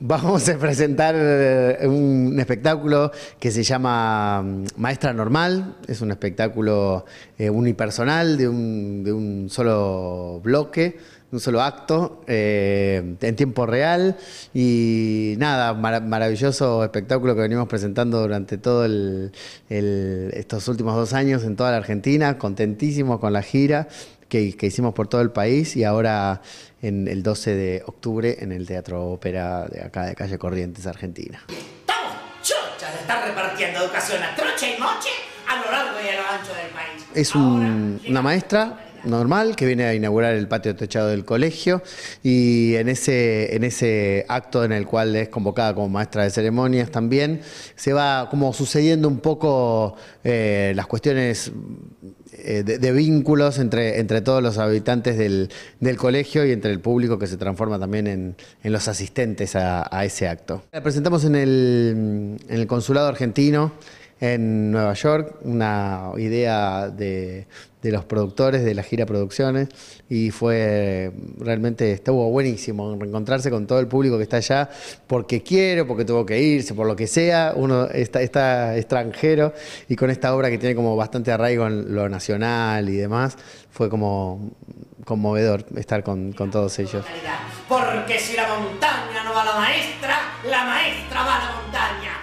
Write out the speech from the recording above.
Vamos a presentar eh, un espectáculo que se llama mm, Maestra Normal. Es un espectáculo eh, unipersonal de un, solo bloque, de un solo acto, eh, en tiempo real. Y nada, maravilloso espectáculo que venimos presentando durante todo estos últimos dos años en toda la Argentina. Contentísimos con la gira que, hicimos por todo el país y ahora en el 12 de octubre en el Teatro Ópera de acá de Calle Corrientes, Argentina. Estamos chochas de estar repartiendo educación a trocha y Noche a lo largo y a lo ancho del país. Es una maestra normal que viene a inaugurar el patio techado del colegio y en ese, en ese acto en el cual es convocada como maestra de ceremonias también se va como sucediendo un poco eh, las cuestiones eh, de, vínculos entre, entre todos los habitantes del, del, colegio y entre el público que se transforma también en, en los asistentes a, ese acto. La presentamos en el, en el Consulado Argentino en Nueva York, una idea de, los productores de la gira Producciones y fue realmente, estuvo buenísimo reencontrarse con todo el público que está allá porque quiero porque tuvo que irse, por lo que sea, uno está, está extranjero y con esta obra que tiene como bastante arraigo en lo nacional y demás, fue como conmovedor estar con, con todos ellos. Porque si la montaña no va a la maestra, la maestra va a la montaña.